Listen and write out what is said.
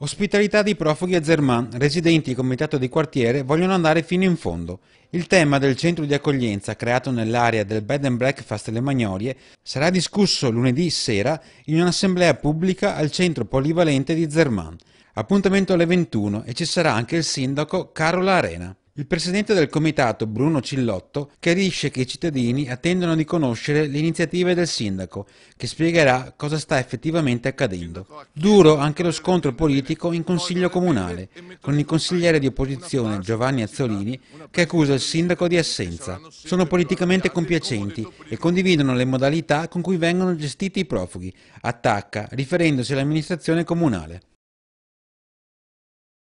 Ospitalità di profughi a Zerman, residenti e comitato di quartiere vogliono andare fino in fondo. Il tema del centro di accoglienza creato nell'area del Bed and Breakfast Le Magnorie sarà discusso lunedì sera in un'assemblea pubblica al centro polivalente di Zerman. Appuntamento alle 21 e ci sarà anche il sindaco Carola Arena. Il presidente del comitato Bruno Cillotto chiarisce che i cittadini attendono di conoscere le iniziative del sindaco, che spiegherà cosa sta effettivamente accadendo. Duro anche lo scontro politico in consiglio comunale, con il consigliere di opposizione Giovanni Azzolini che accusa il sindaco di assenza. Sono politicamente compiacenti e condividono le modalità con cui vengono gestiti i profughi, attacca riferendosi all'amministrazione comunale.